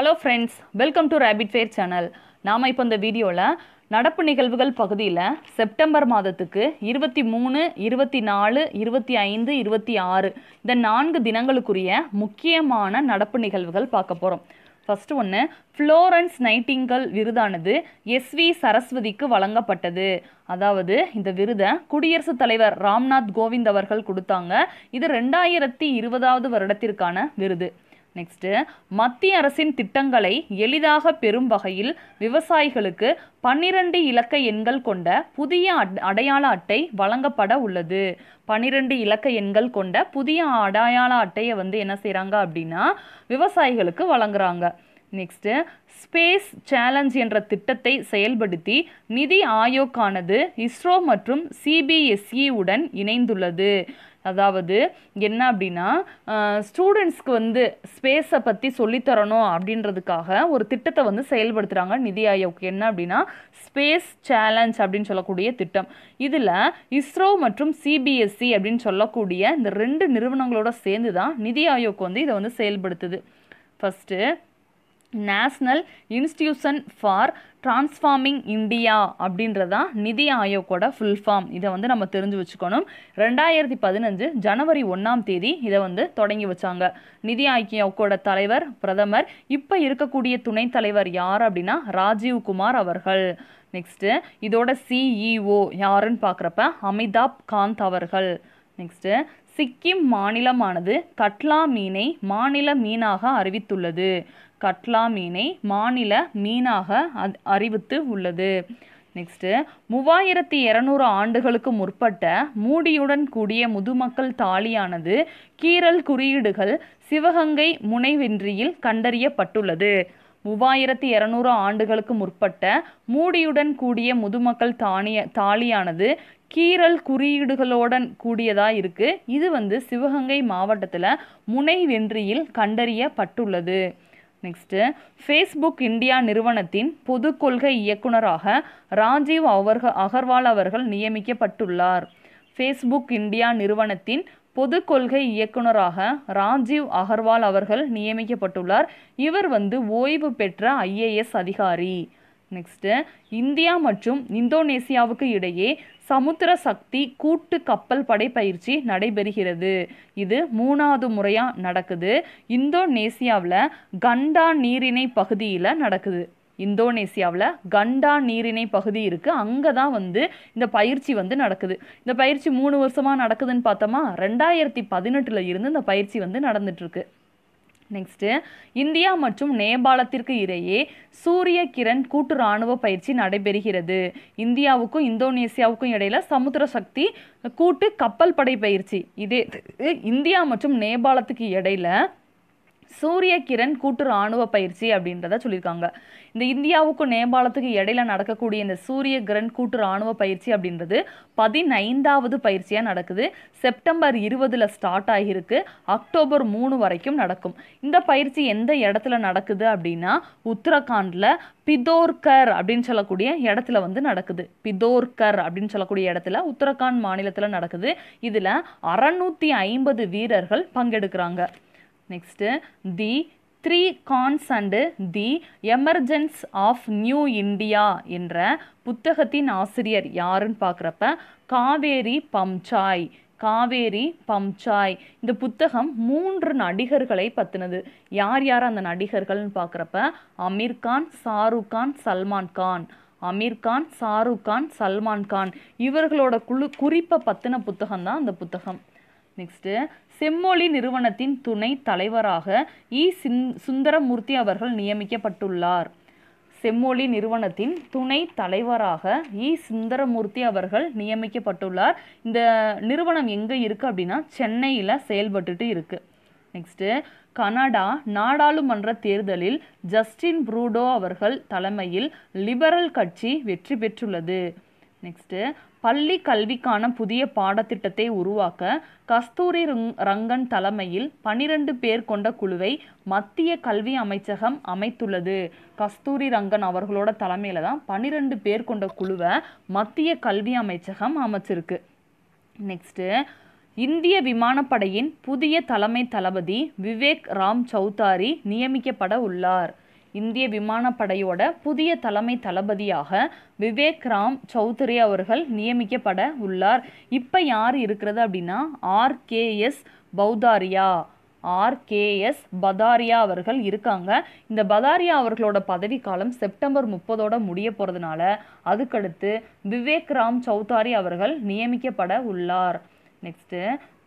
hello friends welcome to rapid fire channel நாம் இப்போ இந்த வீடியோவில் நடப்பு நிகழ்வுகள் பகுதியில் செப்டம்பர் மாதத்துக்கு இருபத்தி மூணு இருபத்தி நாலு இருபத்தி ஐந்து இருபத்தி ஆறு இந்த நான்கு தினங்களுக்குரிய முக்கியமான நடப்பு நிகழ்வுகள் பார்க்க போகிறோம் ஃபஸ்ட்டு ஒன்று ஃப்ளோரன்ஸ் நைட்டிங்கல் விருதானது எஸ்வி சரஸ்வதிக்கு வழங்கப்பட்டது அதாவது இந்த விருதை குடியரசுத் தலைவர் ராம்நாத் கோவிந்த் அவர்கள் கொடுத்தாங்க இது ரெண்டாயிரத்தி இருபதாவது வருடத்திற்கான விருது நெக்ஸ்ட்டு மத்திய அரசின் திட்டங்களை எளிதாக பெறும் வகையில் விவசாயிகளுக்கு பன்னிரண்டு இலக்க எண்கள் கொண்ட புதிய அடையாள அட்டை வழங்கப்பட உள்ளது பன்னிரண்டு இலக்க எண்கள் கொண்ட புதிய அடையாள அட்டையை வந்து என்ன செய்கிறாங்க அப்படின்னா விவசாயிகளுக்கு வழங்குறாங்க நெக்ஸ்ட்டு ஸ்பேஸ் சேலஞ்ச் என்ற திட்டத்தை செயல்படுத்தி நிதி ஆயோக்கானது இஸ்ரோ மற்றும் சிபிஎஸ்இ e உடன் இணைந்துள்ளது அதாவது என்ன அப்படின்னா ஸ்டூடெண்ட்ஸ்க்கு வந்து ஸ்பேஸை பற்றி சொல்லித்தரணும் அப்படின்றதுக்காக ஒரு திட்டத்தை வந்து செயல்படுத்துகிறாங்க நிதி ஆயோக் என்ன அப்படின்னா ஸ்பேஸ் சேலஞ்ச் அப்படின்னு சொல்லக்கூடிய திட்டம் இதில் இஸ்ரோ மற்றும் சிபிஎஸ்சி e அப்படின்னு சொல்லக்கூடிய இந்த ரெண்டு நிறுவனங்களோட சேர்ந்து தான் நிதி ஆயோக் வந்து இதை வந்து செயல்படுத்துது first national institution for transforming India அப்படின்றதா நிதி ஆயோக்கோட ஃபுல் ஃபார்ம் இதை வந்து நம்ம தெரிஞ்சு வச்சுக்கணும் ரெண்டாயிரத்தி பதினஞ்சு ஜனவரி ஒன்றாம் தேதி இதை வந்து தொடங்கி வச்சாங்க நிதி ஆயோக்கோட தலைவர் பிரதமர் இப்போ இருக்கக்கூடிய துணைத் தலைவர் யார் அப்படின்னா குமார் அவர்கள் நெக்ஸ்ட்டு இதோட சிஇஓ e யாருன்னு பார்க்குறப்ப அமிதாப் காந்த் அவர்கள் நெக்ஸ்ட்டு சிக்கிம் மாநிலமானது கட்லா மீனை மாநில மீனாக அறிவித்துள்ளது கட்லா மீனை மாநில மீனாக அறிவித்து உள்ளது நெக்ஸ்ட்டு மூவாயிரத்தி இரநூறு ஆண்டுகளுக்கு முற்பட்ட மூடியுடன் கூடிய முதுமக்கள் தாலியானது கீரல் குறியீடுகள் சிவகங்கை முனைவென்றியில் கண்டறியப்பட்டுள்ளது மூவாயிரத்தி இரநூறு ஆண்டுகளுக்கு முற்பட்ட மூடியுடன் கூடிய முதுமக்கள் தானிய தாலியானது கீரல் குறியீடுகளுடன் கூடியதாக இருக்குது இது வந்து சிவகங்கை மாவட்டத்தில் முனைவென்றியில் கண்டறியப்பட்டுள்ளது நெக்ஸ்ட்டு ஃபேஸ்புக் இந்தியா நிறுவனத்தின் பொது கொள்கை இயக்குநராக ராஜீவ் அவர்க அகர்வால் அவர்கள் நியமிக்கப்பட்டுள்ளார் ஃபேஸ்புக் இந்தியா நிறுவனத்தின் பொது கொள்கை இயக்குநராக ராஜீவ் அகர்வால் அவர்கள் நியமிக்கப்பட்டுள்ளார் இவர் வந்து ஓய்வு பெற்ற ஐஏஎஸ் அதிகாரி நெக்ஸ்ட்டு இந்தியா மற்றும் இந்தோனேசியாவுக்கு இடையே சமுத்திர சக்தி கூட்டு கப்பல் படை பயிற்சி நடைபெறுகிறது இது மூணாவது முறையாக நடக்குது இந்தோனேசியாவில் கண்டா நீரிணை பகுதியில் நடக்குது இந்தோனேசியாவில் கண்டா நீரிணை பகுதி இருக்குது அங்கே தான் வந்து இந்த பயிற்சி வந்து நடக்குது இந்த பயிற்சி மூணு வருஷமாக நடக்குதுன்னு பார்த்தோமா ரெண்டாயிரத்தி பதினெட்டில் இருந்து இந்த பயிற்சி வந்து நடந்துட்டுருக்கு நெக்ஸ்ட்டு இந்தியா மற்றும் நேபாளத்திற்கு இடையே சூரிய கிரண் கூட்டு இராணுவ பயிற்சி நடைபெறுகிறது இந்தியாவுக்கும் இந்தோனேசியாவுக்கும் இடையில சமுத்திர சக்தி கூட்டு கப்பல் படை பயிற்சி இதே இந்தியா மற்றும் நேபாளத்துக்கு இடையில சூரிய கிரண் கூட்டு ராணுவ பயிற்சி அப்படின்றத சொல்லியிருக்காங்க இந்த இந்தியாவுக்கும் நேபாளத்துக்கு இடையில நடக்கக்கூடிய இந்த சூரிய கிரண் கூட்டு ராணுவ பயிற்சி அப்படின்றது பதினைந்தாவது பயிற்சியாக நடக்குது செப்டம்பர் இருபதில் ஸ்டார்ட் ஆகியிருக்கு அக்டோபர் மூணு வரைக்கும் நடக்கும் இந்த பயிற்சி எந்த இடத்துல நடக்குது அப்படின்னா உத்தரகாண்டில் பிதோர்கர் அப்படின்னு சொல்லக்கூடிய இடத்துல வந்து நடக்குது பிதோர்கர் அப்படின்னு சொல்லக்கூடிய இடத்துல உத்தரகாண்ட் மாநிலத்தில் நடக்குது இதில் அறநூற்றி ஐம்பது வீரர்கள் பங்கெடுக்கிறாங்க next the three Khans and the emergence of new India என்ற புத்தகத்தின் ஆசிரியர் யாருன்னு பார்க்குறப்ப காவேரி பம்சாய் காவேரி பம்சாய் இந்த புத்தகம் மூன்று நடிகர்களை பற்றினது யார் யார் அந்த நடிகர்கள்னு பார்க்குறப்ப அமீர்கான் ஷாருக் கான் சல்மான் கான் அமீர்கான் ஷாருக் கான் சல்மான் கான் இவர்களோட குழு குறிப்பை பற்றின புத்தகம் தான் அந்த புத்தகம் நெக்ஸ்ட்டு செம்மொழி நிறுவனத்தின் துணை தலைவராக இ சுந்தரமூர்த்தி அவர்கள் நியமிக்கப்பட்டுள்ளார் செம்மொழி நிறுவனத்தின் துணை தலைவராக இ சுந்தரமூர்த்தி அவர்கள் நியமிக்கப்பட்டுள்ளார் இந்த நிறுவனம் எங்கே இருக்குது அப்படின்னா சென்னையில் செயல்பட்டுட்டு இருக்குது நெக்ஸ்ட்டு கனடா நாடாளுமன்ற தேர்தலில் ஜஸ்டின் ப்ரூடோ அவர்கள் தலைமையில் லிபரல் கட்சி வெற்றி பெற்றுள்ளது நெக்ஸ்ட்டு பள்ளி கல்விக்கான புதிய பாடத்திட்டத்தை உருவாக்க கஸ்தூரி ரங்கன் தலைமையில் பனிரெண்டு பேர் கொண்ட குழுவை மத்திய கல்வி அமைச்சகம் அமைத்துள்ளது கஸ்தூரி ரங்கன் அவர்களோட தலைமையில் தான் பனிரெண்டு பேர் கொண்ட குழுவை மத்திய கல்வி அமைச்சகம் அமைச்சிருக்கு நெக்ஸ்ட்டு இந்திய விமானப்படையின் புதிய தலைமை தளபதி விவேக் ராம் சௌதாரி நியமிக்கப்பட உள்ளார் இந்திய விமானப்படையோட புதிய தலைமை தளபதியாக விவேக் ராம் சௌத்ரி அவர்கள் நியமிக்கப்பட உள்ளார் இப்போ யார் இருக்கிறது அப்படின்னா ஆர்கேஎஸ் பௌதாரியா ஆர்கேஎஸ் பதாரியா அவர்கள் இருக்காங்க இந்த பதாரியா அவர்களோட பதவிக்காலம் செப்டம்பர் முப்பதோட முடிய போகிறதுனால அதுக்கடுத்து விவேக் ராம் சௌதாரி அவர்கள் நியமிக்கப்பட உள்ளார் நெக்ஸ்ட்டு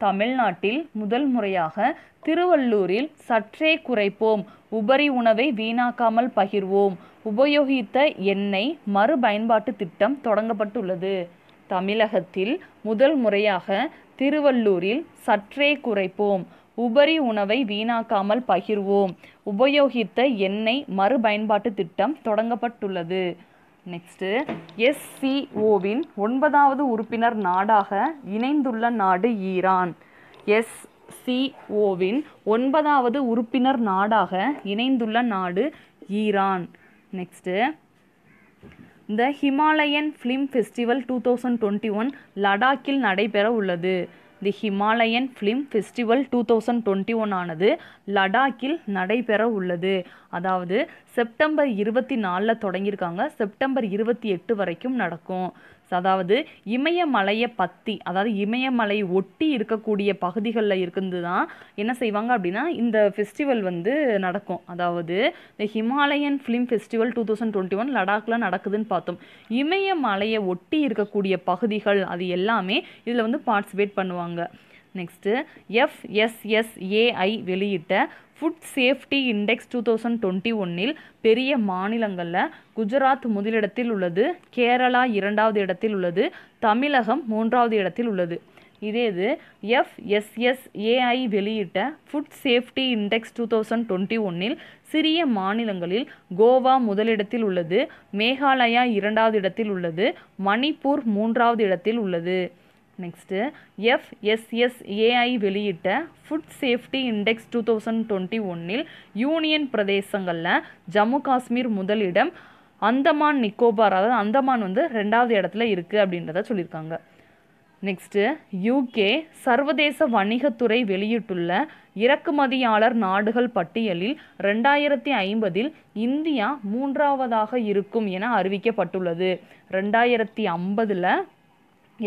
தமிழ்நாட்டில் முதல் முறையாக திருவள்ளூரில் சற்றே குறைப்போம் உபரி உணவை வீணாக்காமல் பகிர்வோம் உபயோகித்த எண்ணெய் மறுபயன்பாட்டு திட்டம் தொடங்கப்பட்டுள்ளது தமிழகத்தில் முதல் முறையாக திருவள்ளூரில் சற்றே குறைப்போம் உபரி உணவை வீணாக்காமல் பகிர்வோம் உபயோகித்த எண்ணெய் மறுபயன்பாட்டு திட்டம் தொடங்கப்பட்டுள்ளது நெக்ஸ்ட்டு எஸ்சிஓவின் ஒன்பதாவது உறுப்பினர் நாடாக இணைந்துள்ள நாடு ஈரான் எஸ்சிஓவின் ஒன்பதாவது உறுப்பினர் நாடாக இணைந்துள்ள நாடு ஈரான் நெக்ஸ்ட்டு இந்த Himalayan film festival two thousand twenty one லடாக்கில் நடைபெற உள்ளது the Himalayan film festival two thousand twenty one ஆனது லடாக்கில் நடைபெற உள்ளது அதாவது செப்டம்பர் இருபத்தி நாலில் தொடங்கியிருக்காங்க செப்டம்பர் இருபத்தி எட்டு வரைக்கும் நடக்கும் அதாவது இமயமலையை பத்தி அதாவது இமயமலை ஒட்டி இருக்கக்கூடிய பகுதிகளில் இருக்குது தான் என்ன செய்வாங்க அப்படின்னா இந்த ஃபெஸ்டிவல் வந்து நடக்கும் அதாவது இந்த Himalayan film festival two thousand twenty one லடாக்லாம் நடக்குதுன்னு பார்த்தோம் இமயமலையை ஒட்டி இருக்கக்கூடிய பகுதிகள் அது எல்லாமே இதில் வந்து பார்ட்டிசிபேட் பண்ணுவாங்க நெக்ஸ்ட்டு எஃப்எஸ்எஸ்ஏஐ வெளியிட்ட food safety index two thousand twenty ஒன்னில் பெரிய மாநிலங்களில் குஜராத் முதலிடத்தில் உள்ளது கேரளா இரண்டாவது இடத்தில் உள்ளது தமிழகம் மூன்றாவது இடத்தில் உள்ளது இதே இது எஃப்எஸ்எஸ்ஏஐ வெளியிட்ட food safety index two thousand twenty ஒன்னில் சிறிய மாநிலங்களில் கோவா முதலிடத்தில் உள்ளது மேகாலயா இரண்டாவது இடத்தில் உள்ளது மணிப்பூர் மூன்றாவது இடத்தில் உள்ளது நெக்ஸ்ட்டு எஃப்எஸ்எஸ்ஏஐ வெளியிட்ட food safety index two thousand twenty ஒன்னில் யூனியன் பிரதேசங்களில் ஜம்மு காஷ்மீர் முதலிடம் அந்தமான் நிக்கோபார் அதாவது அந்தமான் வந்து ரெண்டாவது இடத்துல இருக்குது அப்படின்றத சொல்லியிருக்காங்க நெக்ஸ்ட்டு யூகே சர்வதேச வணிகத்துறை வெளியிட்டுள்ள இறக்குமதியாளர் நாடுகள் பட்டியலில் ரெண்டாயிரத்தி ஐம்பதில் இந்தியா மூன்றாவதாக இருக்கும் என அறிவிக்கப்பட்டுள்ளது ரெண்டாயிரத்தி ஐம்பதில்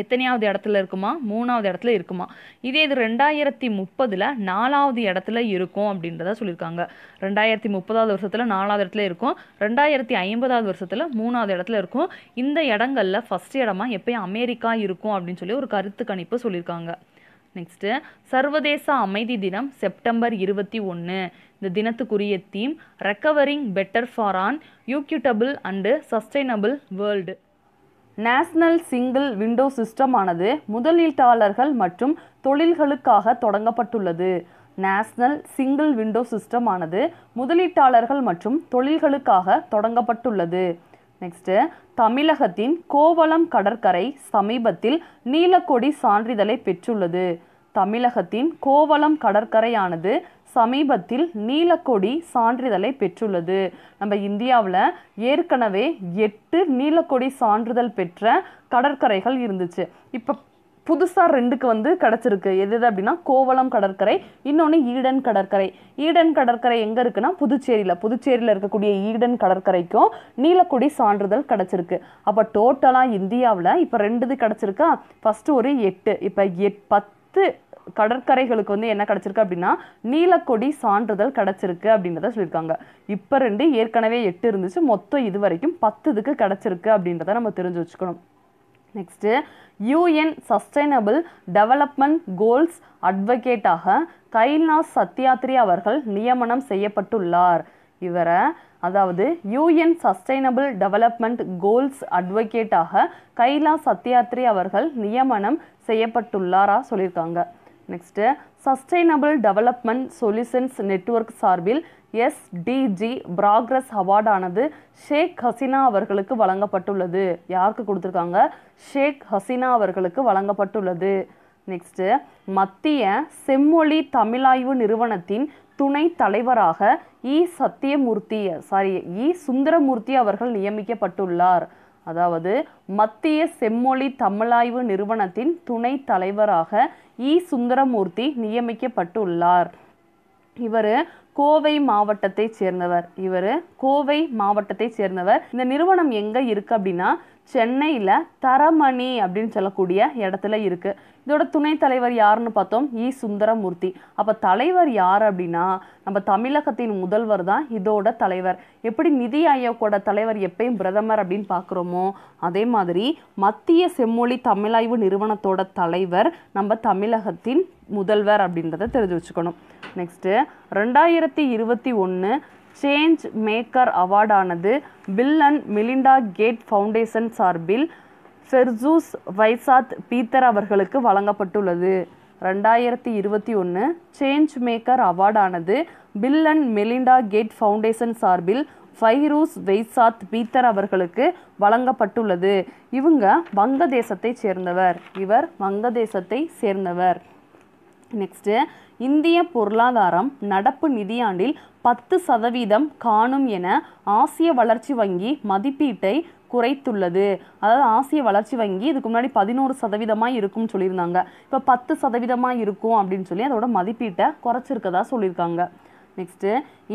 எத்தனையாவது இடத்துல இருக்குமா மூணாவது இடத்துல இருக்குமா இதே இது ரெண்டாயிரத்தி முப்பதில் நாலாவது இடத்துல இருக்கும் அப்படின்றத சொல்லியிருக்காங்க ரெண்டாயிரத்தி முப்பதாவது வருஷத்தில் நாலாவது இடத்துல இருக்கும் ரெண்டாயிரத்தி ஐம்பதாவது வருஷத்தில் மூணாவது இடத்துல இருக்கும் இந்த இடங்களில் ஃபஸ்ட் இடமா எப்பயும் அமெரிக்கா இருக்கும் அப்படின்னு சொல்லி ஒரு கருத்து கணிப்பு சொல்லியிருக்காங்க நெக்ஸ்ட்டு சர்வதேச அமைதி தினம் செப்டம்பர் இருபத்தி ஒன்று இந்த தினத்துக்குரிய theme recovering better for an equitable and sustainable world national single window சிஸ்டமானது முதலீட்டாளர்கள் மற்றும் தொழில்களுக்காக தொடங்கப்பட்டுள்ளது நேஷனல் சிங்கிள் விண்டோ சிஸ்டமானது முதலீட்டாளர்கள் மற்றும் தொழில்களுக்காக தொடங்கப்பட்டுள்ளது நெக்ஸ்ட்டு தமிழகத்தின் கோவளம் கடற்கரை சமீபத்தில் நீலக்கொடி சான்றிதழை பெற்றுள்ளது தமிழகத்தின் கோவளம் கடற்கரையானது சமீபத்தில் நீலக்கொடி சான்றிதழை பெற்றுள்ளது நம்ம இந்தியாவில் ஏற்கனவே எட்டு நீலக்கொடி சான்றிதழ் பெற்ற கடற்கரைகள் இருந்துச்சு இப்போ புதுசாக ரெண்டுக்கு வந்து கிடச்சிருக்கு எது எது அப்படின்னா கோவளம் கடற்கரை இன்னொன்று ஈடன் கடற்கரை ஈடன் கடற்கரை எங்கே இருக்குன்னா புதுச்சேரியில் புதுச்சேரியில் இருக்கக்கூடிய ஈடன் கடற்கரைக்கும் நீலக்குடி சான்றிதழ் கிடச்சிருக்கு அப்போ டோட்டலாக இந்தியாவில் இப்போ ரெண்டு இது கிடச்சிருக்கா ஃபஸ்ட்டு ஒரு எட்டு இப்போ எட் பத்து கடற்கரைகளுக்கு வந்து என்ன கிடச்சிருக்கு அப்படின்னா நீலக்கொடி சான்றிதழ் கிடச்சிருக்கு அப்படின்றத சொல்லியிருக்காங்க இப்போ ரெண்டு ஏற்கனவே எட்டு இருந்துச்சு மொத்தம் இது வரைக்கும் பத்து இதுக்கு கிடச்சிருக்கு அப்படின்றத நம்ம தெரிஞ்சு வச்சுக்கணும் next UN sustainable development goals அட்வொகேட்டாக கைலாஸ் சத்யாத்ரி அவர்கள் நியமனம் செய்யப்பட்டுள்ளார் இவரை அதாவது யூஎன் சஸ்டைனபிள் டெவலப்மெண்ட் கோல்ஸ் அட்வொகேட்டாக கைலாஸ் சத்யாத்ரி அவர்கள் நியமனம் செய்யப்பட்டுள்ளாரா சொல்லியிருக்காங்க next sustainable development solutions network சார்பில் எஸ்டிஜி ப்ராக்ரஸ் அவார்டானது ஷேக் ஹசீனா அவர்களுக்கு வழங்கப்பட்டுள்ளது யாருக்கு கொடுத்துருக்காங்க ஷேக் ஹசீனா அவர்களுக்கு வழங்கப்பட்டுள்ளது நெக்ஸ்ட்டு மத்திய செம்மொழி தமிழாய்வு நிறுவனத்தின் துணை தலைவராக E Sathyamoorthy sorry E Sundaramoorthy அவர்கள் நியமிக்கப்பட்டுள்ளார் அதாவது மத்திய செம்மொழி தமிழாய்வு நிறுவனத்தின் துணை தலைவராக இ சுந்தரமூர்த்தி நியமிக்கப்பட்டுள்ளார் இவர் கோவை மாவட்டத்தை சேர்ந்தவர் இவர் கோவை மாவட்டத்தை சேர்ந்தவர் இந்த நிறுவனம் எங்க இருக்கு அப்படின்னா சென்னையில் தரமணி அப்படின்னு சொல்லக்கூடிய இடத்துல இருக்குது இதோட துணைத் தலைவர் யாருன்னு பார்த்தோம் இ சுந்தரமூர்த்தி அப்போ தலைவர் யார் அப்படின்னா நம்ம தமிழகத்தின் முதல்வர் தான் இதோட தலைவர் எப்படி நிதி ஆயோக்கோட தலைவர் எப்பயும் பிரதமர் அப்படின்னு பார்க்குறோமோ அதே மாதிரி மத்திய செம்மொழி தமிழாய்வு நிறுவனத்தோட தலைவர் நம்ம தமிழகத்தின் முதல்வர் அப்படின்றத தெரிஞ்சு வச்சுக்கணும் நெக்ஸ்ட்டு ரெண்டாயிரத்தி இருபத்தி ஒன்று சேஞ்ச் மேக்கர் அவார்டானது Bill and Melinda Gates foundation சார்பில் ஃபெர்சூஸ் வைசாத் பீத்தர் அவர்களுக்கு வழங்கப்பட்டுள்ளது ரெண்டாயிரத்தி இருபத்தி ஒன்று சேஞ்ச் மேக்கர் அவார்டானது Bill and Melinda Gates foundation சார்பில் ஃபைரூஸ் வெய்சாத் பீத்தர் அவர்களுக்கு வழங்கப்பட்டுள்ளது இவங்க வங்கதேசத்தை சேர்ந்தவர் இவர் வங்கதேசத்தை சேர்ந்தவர் நெக்ஸ்ட்டு இந்திய பொருளாதாரம் நடப்பு நிதியாண்டில் பத்து சதவீதம் காணும் என ஆசிய வளர்ச்சி வங்கி மதிப்பீட்டை குறைத்துள்ளது அதாவது ஆசிய வளர்ச்சி வங்கி இதுக்கு முன்னாடி பதினோரு சதவீதமாக இருக்கும்னு சொல்லியிருந்தாங்க இப்போ பத்து சதவீதமாக இருக்கும் அப்படின்னு சொல்லி அதோட மதிப்பீட்டை குறைச்சிருக்கதா சொல்லியிருக்காங்க நெக்ஸ்ட்டு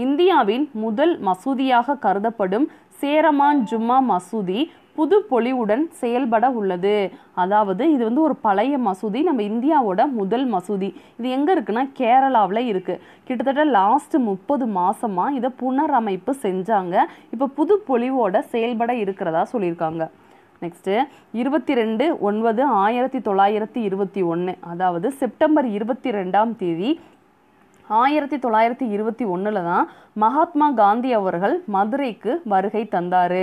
இந்தியாவின் முதல் மசூதியாக கருதப்படும் சேரமான் ஜும்மா மசூதி புது பொலிவுடன் செயல்பட உள்ளது அதாவது இது வந்து ஒரு பழைய மசூதி நம்ம இந்தியாவோட முதல் மசூதி இது எங்கே இருக்குன்னா கேரளாவில் இருக்குது கிட்டத்தட்ட லாஸ்ட் முப்பது மாதமாக இதை புனரமைப்பு செஞ்சாங்க இப்போ புது பொலிவோட செயல்பட இருக்கிறதா சொல்லியிருக்காங்க நெக்ஸ்ட்டு இருபத்தி ரெண்டு ஒன்பது ஆயிரத்தி தொள்ளாயிரத்தி இருபத்தி ஒன்று அதாவது செப்டம்பர் இருபத்தி ரெண்டாம் தேதி ஆயிரத்தி தொள்ளாயிரத்தி இருபத்தி ஒன்றில் தான் மகாத்மா காந்தி அவர்கள் மதுரைக்கு வருகை தந்தார்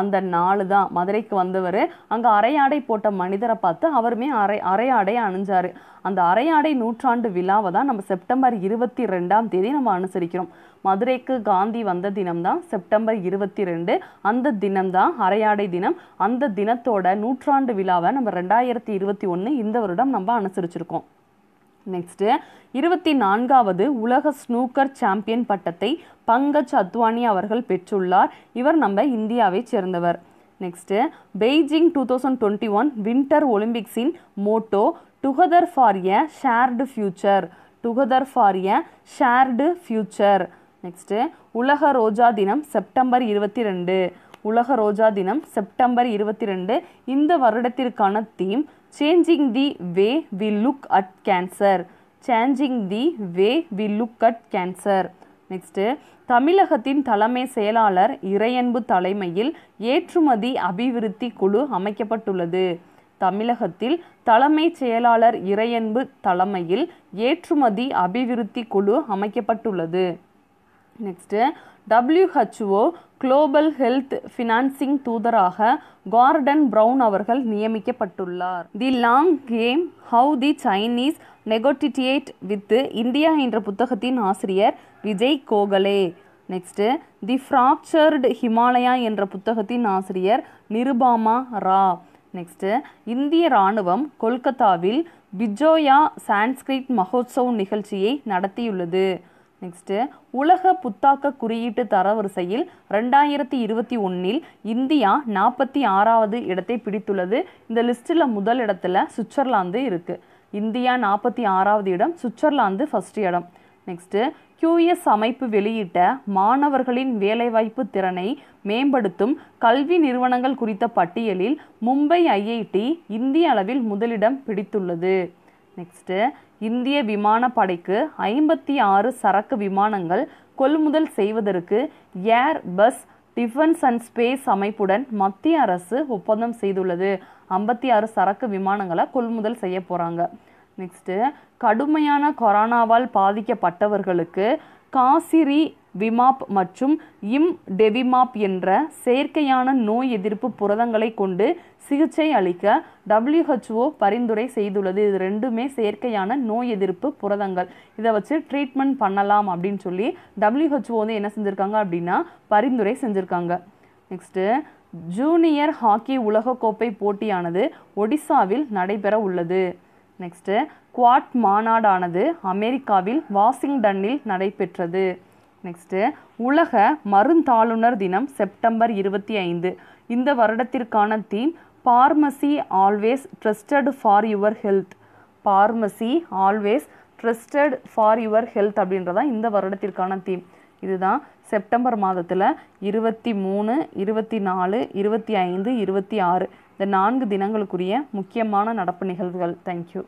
அந்த நாள் தான் மதுரைக்கு வந்தவர் அங்கே அரையாடை போட்ட மனிதரை பார்த்து அவருமே அரை அரையாடை அணிஞ்சார் அந்த அரையாடை நூற்றாண்டு விழாவை தான் நம்ம செப்டம்பர் இருபத்தி ரெண்டாம் தேதி நம்ம அனுசரிக்கிறோம் மதுரைக்கு காந்தி வந்த தினம்தான் செப்டம்பர் இருபத்தி ரெண்டு அந்த தினம்தான் அரையாடை தினம் அந்த தினத்தோட நூற்றாண்டு விழாவை நம்ம ரெண்டாயிரத்தி இருபத்தி ஒன்று இந்த வருடம் நம்ம அனுசரிச்சிருக்கோம் நெக்ஸ்ட்டு இருபத்தி நான்காவது உலக ஸ்னூக்கர் சாம்பியன் பட்டத்தை பங்கஜ் அத்வானி அவர்கள் பெற்றுள்ளார் இவர் நம்ம இந்தியாவை சேர்ந்தவர் next Beijing two thousand twenty one winter ஒலிம்பிக்ஸின் motto together for a shared future together for a shared future next உலக ரோஜா தினம் செப்டம்பர் இருபத்தி ரெண்டு உலக ரோஜா தினம் செப்டம்பர் இருபத்தி ரெண்டு இந்த வருடத்திற்கான theme changing the way we look at cancer changing the way we look at cancer next தமிழகத்தின் தலைமை செயலாளர் இறையன்பு தலைமையில் ஏற்றுமதி அபிவிருத்தி குழு அமைக்கப்பட்டுள்ளது தமிழகத்தில் தலைமைச் செயலாளர் இறையன்பு தலைமையில் ஏற்றுமதி அபிவிருத்தி குழு அமைக்கப்பட்டுள்ளது next WHO global health financing தூதராக கார்டன் ப்ரவுன் அவர்கள் நியமிக்கப்பட்டுள்ளார் the long game how the Chinese negotiate with India என்ற புத்தகத்தின் ஆசிரியர் Vijay Gokhale next the fractured Himalaya என்ற புத்தகத்தின் ஆசிரியர் நிருபாமா ரா நெக்ஸ்ட்டு இந்திய இராணுவம் கொல்கத்தாவில் பிஜோயா சான்ஸ்கிரிட் மகோத்சவ் நிகழ்ச்சியை நடத்தியுள்ளது நெக்ஸ்ட்டு உலக புத்தாக்க குறியீட்டு தரவரிசையில் ரெண்டாயிரத்தி இருபத்தி ஒன்றில் இந்தியா நாற்பத்தி ஆறாவது இடத்தை பிடித்துள்ளது இந்த லிஸ்ட்டில் முதல் இடத்துல சுவிட்சர்லாந்து இருக்குது இந்தியா நாற்பத்தி ஆறாவது இடம் சுவிட்சர்லாந்து ஃபஸ்ட் இடம் நெக்ஸ்ட்டு கியூஎஸ் அமைப்பு வெளியிட்ட மாணவர்களின் வேலைவாய்ப்பு திறனை மேம்படுத்தும் கல்வி நிறுவனங்கள் குறித்த பட்டியலில் மும்பை ஐஐடி இந்திய அளவில் முதலிடம் பிடித்துள்ளது நெக்ஸ்ட்டு இந்திய விமானப்படைக்கு ஐம்பத்தி ஆறு சரக்கு விமானங்கள் கொள்முதல் செய்வதற்கு Airbus defence and space அமைப்புடன் மத்திய அரசு ஒப்பந்தம் செய்துள்ளது ஐம்பத்தி ஆறு சரக்கு விமானங்களை கொள்முதல் செய்ய போகிறாங்க நெக்ஸ்ட்டு கடுமையான கொரோனாவால் பாதிக்கப்பட்டவர்களுக்கு காசிரி விமாப் மற்றும் இம் டெவிமாப் என்ற செயற்கையான நோய் எதிர்ப்பு புரதங்களை கொண்டு சிகிச்சை அளிக்க டபிள்யூஹெச்ஓ பரிந்துரை செய்துள்ளது இது ரெண்டுமே செயற்கையான நோய் எதிர்ப்பு புரதங்கள் இதை வச்சு ட்ரீட்மெண்ட் பண்ணலாம் அப்படின்னு சொல்லி டபிள்யூஹெச்ஓ வந்து என்ன செஞ்சுருக்காங்க அப்படின்னா பரிந்துரை செஞ்சுருக்காங்க நெக்ஸ்ட்டு ஜூனியர் ஹாக்கி உலகக்கோப்பை போட்டியானது ஒடிசாவில் நடைபெற உள்ளது நெக்ஸ்ட்டு குவாட் மாநாடானது அமெரிக்காவில் வாஷிங்டனில் நடைபெற்றது நெக்ஸ்ட்டு உலக மருந்தாளுநர் தினம் செப்டம்பர் இருபத்தி ஐந்து இந்த வருடத்திற்கான theme pharmacy always trusted for your health pharmacy always trusted for your health அப்படின்றதான் இந்த வருடத்திற்கான தீம் இதுதான் செப்டம்பர் மாதத்தில் இருபத்தி மூணு இருபத்தி நாலு இருபத்தி ஐந்து இருபத்தி ஆறு இந்த நான்கு தினங்களுக்குரிய முக்கியமான நடப்பு நிகழ்வுகள் தேங்க்யூ